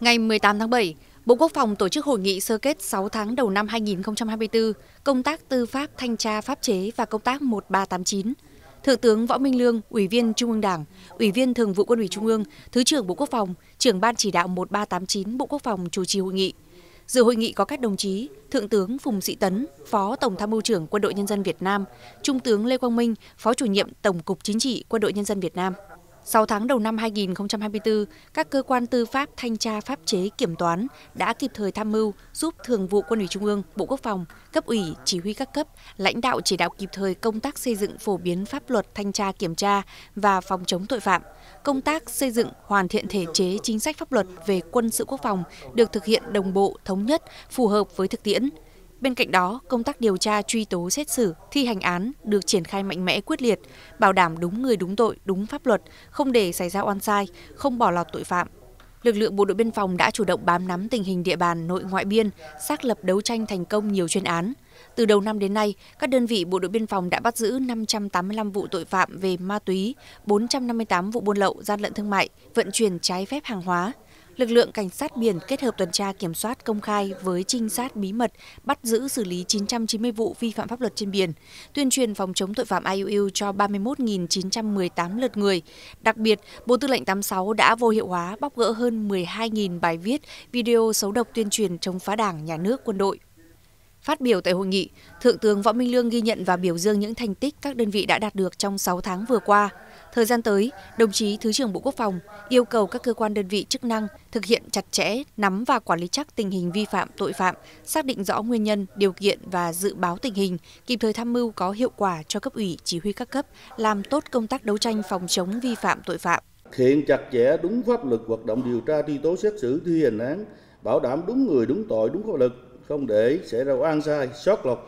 Ngày 18 tháng 7, Bộ Quốc phòng tổ chức hội nghị sơ kết 6 tháng đầu năm 2024, công tác tư pháp, thanh tra, pháp chế và công tác 1389. Thượng tướng Võ Minh Lương, Ủy viên Trung ương Đảng, Ủy viên Thường vụ Quân ủy Trung ương, Thứ trưởng Bộ Quốc phòng, trưởng Ban chỉ đạo 1389 Bộ Quốc phòng chủ trì hội nghị. Dự hội nghị có các đồng chí Thượng tướng Phùng Sĩ Tấn, Phó Tổng tham mưu trưởng Quân đội Nhân dân Việt Nam, Trung tướng Lê Quang Minh, Phó chủ nhiệm Tổng cục Chính trị Quân đội Nhân dân Việt Nam. 6 tháng đầu năm 2024, các cơ quan tư pháp, thanh tra, pháp chế, kiểm toán đã kịp thời tham mưu giúp Thường vụ Quân ủy Trung ương, Bộ Quốc phòng, cấp ủy, chỉ huy các cấp, lãnh đạo chỉ đạo kịp thời công tác xây dựng phổ biến pháp luật thanh tra kiểm tra và phòng chống tội phạm. Công tác xây dựng hoàn thiện thể chế chính sách pháp luật về quân sự quốc phòng được thực hiện đồng bộ, thống nhất, phù hợp với thực tiễn. Bên cạnh đó, công tác điều tra, truy tố, xét xử, thi hành án được triển khai mạnh mẽ quyết liệt, bảo đảm đúng người đúng tội, đúng pháp luật, không để xảy ra oan sai, không bỏ lọt tội phạm. Lực lượng bộ đội biên phòng đã chủ động bám nắm tình hình địa bàn nội ngoại biên, xác lập đấu tranh thành công nhiều chuyên án. Từ đầu năm đến nay, các đơn vị bộ đội biên phòng đã bắt giữ 585 vụ tội phạm về ma túy, 458 vụ buôn lậu, gian lận thương mại, vận chuyển trái phép hàng hóa, lực lượng cảnh sát biển kết hợp tuần tra kiểm soát công khai với trinh sát bí mật bắt giữ xử lý 990 vụ vi phạm pháp luật trên biển, tuyên truyền phòng chống tội phạm IUU cho 31.918 lượt người. Đặc biệt, Bộ Tư lệnh 86 đã vô hiệu hóa bóc gỡ hơn 12.000 bài viết, video xấu độc tuyên truyền chống phá đảng, nhà nước, quân đội. Phát biểu tại hội nghị, Thượng tướng Võ Minh Lương ghi nhận và biểu dương những thành tích các đơn vị đã đạt được trong 6 tháng vừa qua. Thời gian tới, đồng chí Thứ trưởng Bộ Quốc phòng yêu cầu các cơ quan đơn vị chức năng thực hiện chặt chẽ, nắm và quản lý chắc tình hình vi phạm tội phạm, xác định rõ nguyên nhân, điều kiện và dự báo tình hình, kịp thời tham mưu có hiệu quả cho cấp ủy, chỉ huy các cấp, làm tốt công tác đấu tranh phòng chống vi phạm tội phạm. Hiện chặt chẽ đúng pháp luật hoạt động điều tra truy tố xét xử thi hành án, bảo đảm đúng người đúng tội đúng pháp luật không để xảy ra oan sai, sót lọt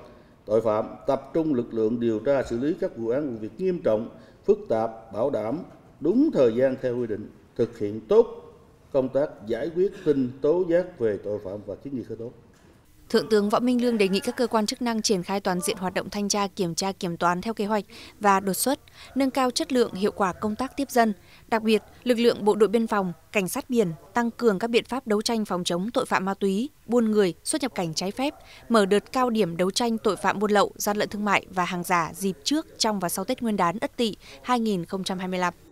tội phạm, tập trung lực lượng điều tra xử lý các vụ án vụ việc nghiêm trọng, phức tạp, bảo đảm đúng thời gian theo quy định, thực hiện tốt công tác giải quyết tin tố giác về tội phạm và kiến nghị khởi tố. Thượng tướng Võ Minh Lương đề nghị các cơ quan chức năng triển khai toàn diện hoạt động thanh tra, kiểm tra, kiểm toán theo kế hoạch và đột xuất, nâng cao chất lượng, hiệu quả công tác tiếp dân. Đặc biệt, lực lượng bộ đội biên phòng, cảnh sát biển tăng cường các biện pháp đấu tranh phòng chống tội phạm ma túy, buôn người, xuất nhập cảnh trái phép, mở đợt cao điểm đấu tranh tội phạm buôn lậu, gian lận thương mại và hàng giả dịp trước, trong và sau Tết Nguyên đán Ất Tỵ 2025.